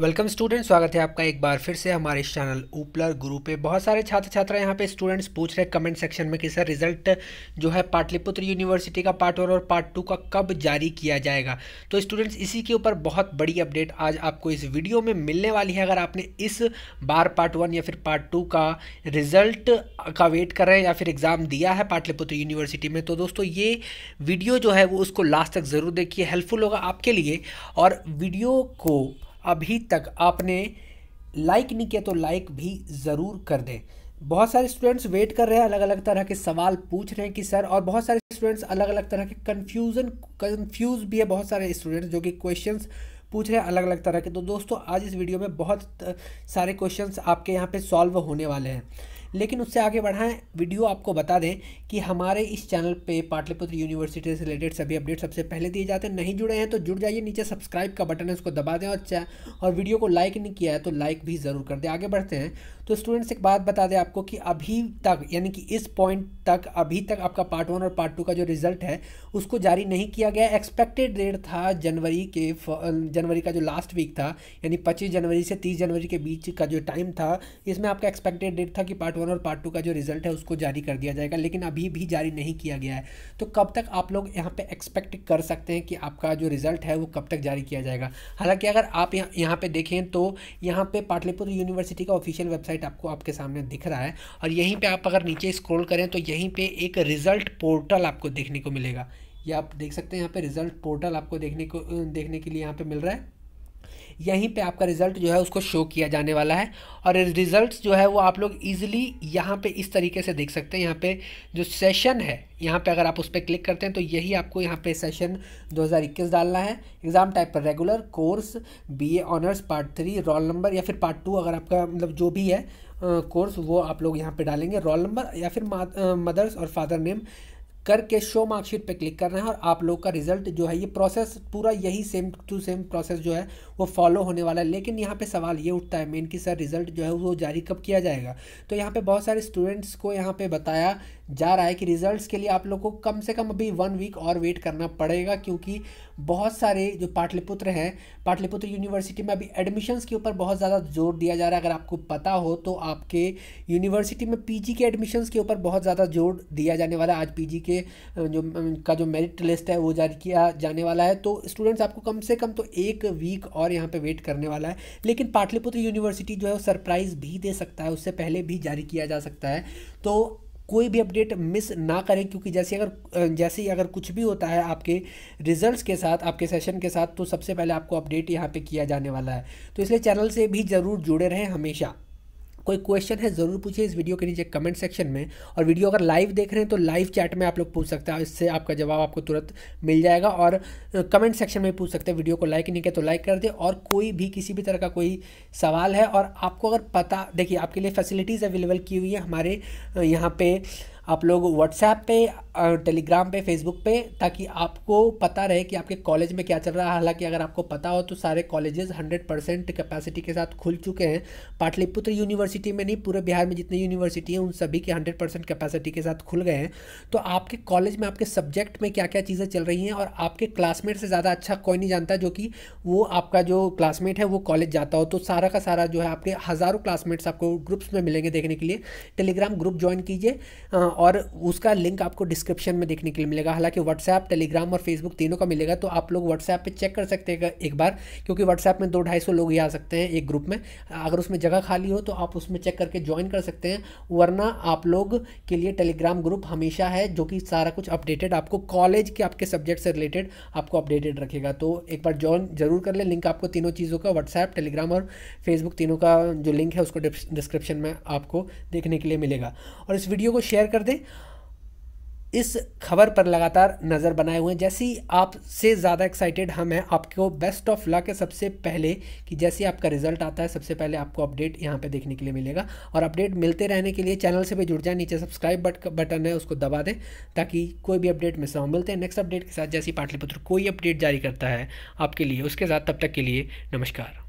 welcome student स्वागत है आपका एक बार फिर से हमारे इस चैनल ऊपलर गुरु पे बहुत सारे छात्र छात्रा यहाँ पे स्टूडेंट्स पूछ रहे कमेंट सेक्शन में कि सर रिजल्ट जो है पाटलिपुत्र यूनिवर्सिटी का पार्ट वन और पार्ट टू का कब जारी किया जाएगा तो स्टूडेंट्स इसी के ऊपर बहुत बड़ी अपडेट आज आपको इस वीडियो में मिलने वाली है अगर आपने इस बार पार्ट वन या फिर पार्ट टू का रिजल्ट का वेट कर रहे हैं या फिर एग्ज़ाम दिया है पाटलिपुत्र यूनिवर्सिटी में तो दोस्तों ये वीडियो जो है वो उसको लास्ट तक ज़रूर देखिए हेल्पफुल होगा आपके लिए और वीडियो को अभी तक आपने लाइक नहीं किया तो लाइक भी ज़रूर कर दें बहुत सारे स्टूडेंट्स वेट कर रहे हैं अलग अलग तरह के सवाल पूछ रहे हैं कि सर और बहुत सारे स्टूडेंट्स अलग अलग तरह के कन्फ्यूज़न कन्फ्यूज़ भी है बहुत सारे स्टूडेंट्स जो कि क्वेश्चंस पूछ रहे हैं अलग अलग तरह के तो दोस्तों आज इस वीडियो में बहुत सारे क्वेश्चंस आपके यहाँ पे सॉल्व होने वाले हैं लेकिन उससे आगे बढ़ाएं वीडियो आपको बता दें कि हमारे इस चैनल पे पाटलिपुत्र यूनिवर्सिटी से रिलेटेड सभी अपडेट सबसे पहले दिए जाते हैं नहीं जुड़े हैं तो जुड़ जाइए नीचे सब्सक्राइब का बटन है उसको दबा दें और और वीडियो को लाइक नहीं किया है तो लाइक भी ज़रूर कर दें आगे बढ़ते हैं तो स्टूडेंट्स एक बात बता दें आपको कि अभी तक यानी कि इस पॉइंट तक अभी तक आपका पार्ट वन और पार्ट टू का जो रिजल्ट है उसको जारी नहीं किया गया एक्सपेक्टेड डेट था जनवरी के जनवरी का जो लास्ट वीक था यानी पच्चीस जनवरी से तीस जनवरी के बीच का जो टाइम था इसमें आपका एक्सपेक्टेड डेट था कि पार्ट वन और पार्ट टू का जो रिजल्ट है उसको जारी कर दिया जाएगा लेकिन अभी भी जारी नहीं किया गया है तो कब तक आप लोग यहाँ पे एक्सपेक्ट कर सकते हैं कि आपका जो रिजल्ट है वो कब तक जारी किया जाएगा हालांकि अगर आप यहाँ यहाँ पे देखें तो यहाँ पे पाटलिपुत्र यूनिवर्सिटी का ऑफिशियल वेबसाइट आपको आपके सामने दिख रहा है और यहीं पर आप अगर नीचे स्क्रोल करें तो यहीं पर एक रिजल्ट पोर्टल आपको देखने को मिलेगा या आप देख सकते हैं यहाँ पे रिजल्ट पोर्टल आपको देखने को देखने के लिए यहाँ पे मिल रहा है यहीं पे आपका रिज़ल्ट जो है उसको शो किया जाने वाला है और रिज़ल्ट जो है वो आप लोग ईजिली यहाँ पे इस तरीके से देख सकते हैं यहाँ पे जो सेशन है यहाँ पे अगर आप उस पर क्लिक करते हैं तो यही आपको यहाँ पे सेशन 2021 डालना है एग्ज़ाम टाइप पर regular course BA honours part three roll number या फिर पार्ट टू अगर आपका मतलब जो भी है कोर्स वो आप लोग यहाँ पर डालेंगे रोल नंबर या फिर मदर्स और फादर नेम करके शो मार्कशीट पे क्लिक करना है और आप लोग का रिजल्ट जो है ये प्रोसेस पूरा यही सेम टू सेम प्रोसेस जो है वो फॉलो होने वाला है लेकिन यहाँ पे सवाल ये उठता है मेन कि सर रिजल्ट जो है वो जारी कब किया जाएगा तो यहाँ पे बहुत सारे स्टूडेंट्स को यहाँ पे बताया जा रहा है कि रिजल्ट्स के लिए आप लोग को कम से कम अभी वन वीक और वेट करना पड़ेगा क्योंकि बहुत सारे जो पाटलिपुत्र हैं पाटलिपुत्र यूनिवर्सिटी में अभी एडमिशन्स के ऊपर बहुत ज़्यादा जोर दिया जा रहा है अगर आपको पता हो तो आपके यूनिवर्सिटी में पी के एडमिशन्स के ऊपर बहुत ज़्यादा जोर दिया जाने वाला है आज पी के के जो का जो मेरिट लिस्ट है वो जारी किया जाने वाला है तो स्टूडेंट्स आपको कम से कम तो एक वीक और यहाँ पे वेट करने वाला है लेकिन पाटलिपुत्र यूनिवर्सिटी जो है वो सरप्राइज़ भी दे सकता है उससे पहले भी जारी किया जा सकता है तो कोई भी अपडेट मिस ना करें क्योंकि जैसे अगर जैसे ही अगर कुछ भी होता है आपके रिजल्ट्स के साथ आपके सेशन के साथ तो सबसे पहले आपको अपडेट यहाँ पे किया जाने वाला है तो इसलिए चैनल से भी ज़रूर जुड़े रहें हमेशा कोई क्वेश्चन है ज़रूर पूछिए इस वीडियो के नीचे कमेंट सेक्शन में और वीडियो अगर लाइव देख रहे हैं तो लाइव चैट में आप लोग पूछ सकते हैं इससे आपका जवाब आपको तुरंत मिल जाएगा और कमेंट सेक्शन में पूछ सकते हैं वीडियो को लाइक नहीं किया तो लाइक कर दे और कोई भी किसी भी तरह का कोई सवाल है और आपको अगर पता देखिए आपके लिए फैसिलिटीज़ अवेलेबल की हुई है हमारे यहाँ पर आप लोग व्हाट्सएप पे और टेलीग्राम पे फेसबुक पे ताकि आपको पता रहे कि आपके कॉलेज में क्या चल रहा है हालांकि अगर आपको पता हो तो सारे कॉलेजेस 100 परसेंट कैपेसिटी के साथ खुल चुके हैं पाटलिपुत्र यूनिवर्सिटी में नहीं पूरे बिहार में जितनी यूनिवर्सिटी हैं उन सभी के हंड्रेड परसेंट कैपेसिटी के साथ खुल गए हैं तो आपके कॉलेज में आपके सब्जेक्ट में क्या क्या चीज़ें चल रही हैं और आपके क्लासमेट से ज़्यादा अच्छा कोई नहीं जानता जो कि वो आपका जो क्लासमेट है वो कॉलेज जाता हो तो सारा का सारा जो है आपके हज़ारों क्लासमेट्स आपको ग्रुप्स में मिलेंगे देखने के लिए टेलीग्राम ग्रुप ज्वाइन कीजिए और उसका लिंक आपको डिस्क्रिप्शन में देखने के लिए मिलेगा हालांकि व्हाट्सएप टेलीग्राम और फेसबुक तीनों का मिलेगा तो आप लोग व्हाट्सएप पे चेक कर सकते हैं एक बार क्योंकि व्हाट्सएप में दो ढाई सौ लोग ही आ सकते हैं एक ग्रुप में अगर उसमें जगह खाली हो तो आप उसमें चेक करके ज्वाइन कर सकते हैं वरना आप लोग के लिए टेलीग्राम ग्रुप हमेशा है जो कि सारा कुछ अपडेटेड आपको कॉलेज के आपके सब्जेक्ट से रिलेटेड आपको अपडेटेड रखेगा तो एक बार ज्वाइन जरूर कर लें लिंक आपको तीनों चीज़ों का व्हाट्सएप टेलीग्राम और फेसबुक तीनों का जो लिंक है उसको डिस्क्रिप्शन में आपको देखने के लिए मिलेगा और इस वीडियो को शेयर कर कर दें इस खबर पर लगातार नज़र बनाए हुए हैं जैसे ही आपसे ज़्यादा एक्साइटेड हम हैं आपको बेस्ट ऑफ लक है सबसे पहले कि जैसे ही आपका रिजल्ट आता है सबसे पहले आपको अपडेट यहाँ पे देखने के लिए मिलेगा और अपडेट मिलते रहने के लिए चैनल से भी जुड़ जाए नीचे सब्सक्राइब बट बटन है उसको दबा दें ताकि कोई भी अपडेट मिस ना हो मिलते हैं नेक्स्ट अपडेट के साथ जैसे पाटलिपुत्र कोई अपडेट जारी करता है आपके लिए उसके साथ तब तक के लिए नमस्कार